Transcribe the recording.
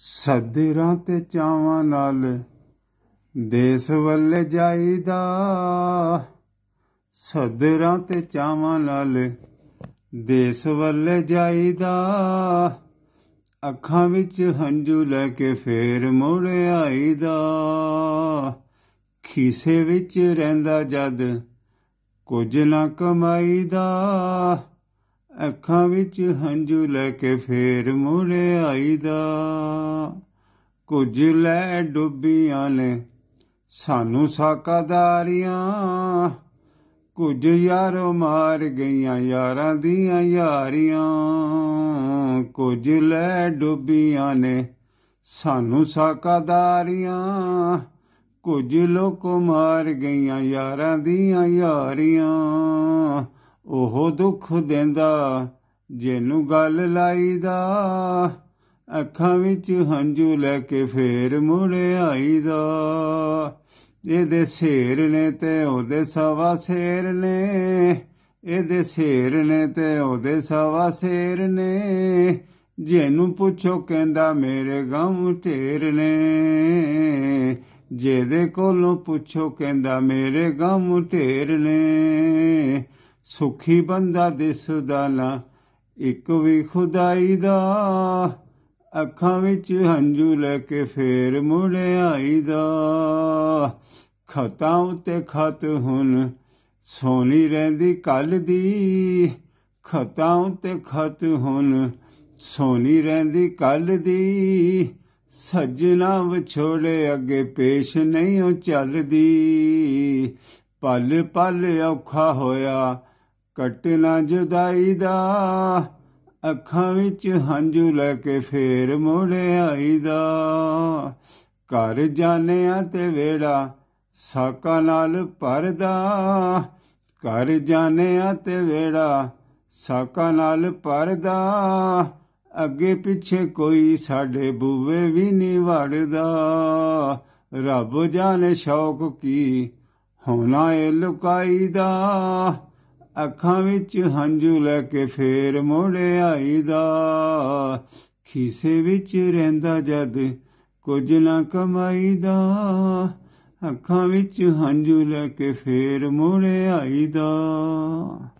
ਸੱਦੇ ਰਾਂ ਤੇ ਚਾਵਾਂ ਨਾਲ ਦੇਸ ਵੱਲ ਜਾਈਦਾ ਸੱਦੇ ਰਾਂ ਤੇ ਚਾਵਾਂ ਨਾਲ ਦੇਸ ਵੱਲ ਜਾਈਦਾ ਅੱਖਾਂ ਵਿੱਚ ਹੰਝੂ ਲੈ ਕੇ ਫੇਰ ਮੁੜ ਆਈਦਾ ਕਿਸੇ ਵਿੱਚ ਰਹਿੰਦਾ ਜਦ ਕੁਝ ਨਾ ਕਮਾਈਦਾ ਅੱਖਾਂ ਵਿੱਚ ਹੰਝੂ ਲੈ ਕੇ ਫੇਰ ਮੂਰੇ ਆਈਦਾ ਕੁਝ ਲੈ ਡੁੱਬੀਆਂ ਨੇ ਸਾਨੂੰ ਸਾਕਾਦਾਰੀਆਂ ਕੁਝ ਯਾਰੋ ਮਾਰ ਗਈਆਂ ਯਾਰਾਂ ਦੀਆਂ ਯਾਰੀਆਂ ਕੁਝ ਲੈ ਡੁੱਬੀਆਂ ਨੇ ਸਾਨੂੰ ਸਾਕਾਦਾਰੀਆਂ ਕੁਝ ਲੋਕ ਮਾਰ ਗਈਆਂ ਯਾਰਾਂ ਦੀਆਂ ਯਾਰੀਆਂ ਉਹ ਦੁੱਖ ਦਿੰਦਾ ਜਿਹਨੂੰ ਗੱਲ ਲਾਈਦਾ ਅੱਖਾਂ ਵਿੱਚ ਹੰਝੂ ਲੈ ਕੇ ਫੇਰ ਮੁੜ ਆਈਦਾ ਇਹਦੇ ਸ਼ੇਰ ਨੇ ਤੇ ਉਹਦੇ ਸਵਾ ਸ਼ੇਰ ਨੇ ਇਹਦੇ ਸ਼ੇਰ ਨੇ ਤੇ ਉਹਦੇ ਸਵਾ ਸ਼ੇਰ ਨੇ ਜਿਹਨੂੰ ਪੁੱਛੋ ਕਹਿੰਦਾ ਮੇਰੇ ਗਮ ਢੇਰ ਨੇ ਜਿਹਦੇ ਕੋਲੋਂ ਪੁੱਛੋ ਕਹਿੰਦਾ ਮੇਰੇ ਗਮ ਢੇਰ ਨੇ ਸੁਖੀ ਬੰਦਾ ਦਿਸਦਾ ਨਾ ਇੱਕ ਵੀ ਖੁਦਾਈ ਦਾ ਅੱਖਾਂ ਵਿੱਚ ਹੰਝੂ ਲੈ ਕੇ ਫੇਰ ਆਈ ਦਾ ਖਤਾਂ ਉਤੇ ਖਤ ਹੁਣ ਸੋਨੀ ਰਹਿੰਦੀ ਕੱਲ ਦੀ ਖਤਾਂ ਉਤੇ ਖਤ ਹੁਣ ਸੋਨੀ ਰਹਿੰਦੀ ਕੱਲ ਦੀ ਸੱਜਣਾ ਵਿਛੋੜੇ ਅੱਗੇ ਪੇਸ਼ ਨਹੀਂ ਉਹ ਚੱਲਦੀ ਪਲ ਪਲ ਔਖਾ ਹੋਇਆ ਕੱਟ ਨਾ ਜੁਦਾਈ ਦਾ ਅੱਖਾਂ ਵਿੱਚ ਹੰਝੂ ਲੈ ਕੇ ਫੇਰ ਆਈ ਆਈਦਾ ਘਰ ਜਾਣਿਆ ਤੇ ਵੇੜਾ ਸਾਕਾ ਨਾਲ ਪਰਦਾ ਘਰ ਜਾਣਿਆ ਤੇ ਵੇੜਾ ਸਾਕਾ ਨਾਲ ਪਰਦਾ ਅੱਗੇ ਪਿੱਛੇ ਕੋਈ ਸਾਡੇ ਬੂਵੇ ਵੀ ਨਹੀਂ ਵੜਦਾ ਰੱਬ ਜਾਣੇ ਸ਼ੌਕ ਕੀ ਹੋਣਾ ਏ ਲੁਕਾਈ ਦਾ ਅੱਖਾਂ ਵਿੱਚ ਹੰਝੂ ਲੈ ਕੇ ਫੇਰ ਮੋੜੇ ਦਾ ਖੀਸੇ ਵਿੱਚ ਰਹਿੰਦਾ ਜਦ ਕੁਝ ਨਾ ਕਮਾਈ ਦਾ ਅੱਖਾਂ ਵਿੱਚ ਹੰਝੂ ਲੈ ਕੇ ਫੇਰ ਮੋੜੇ ਦਾ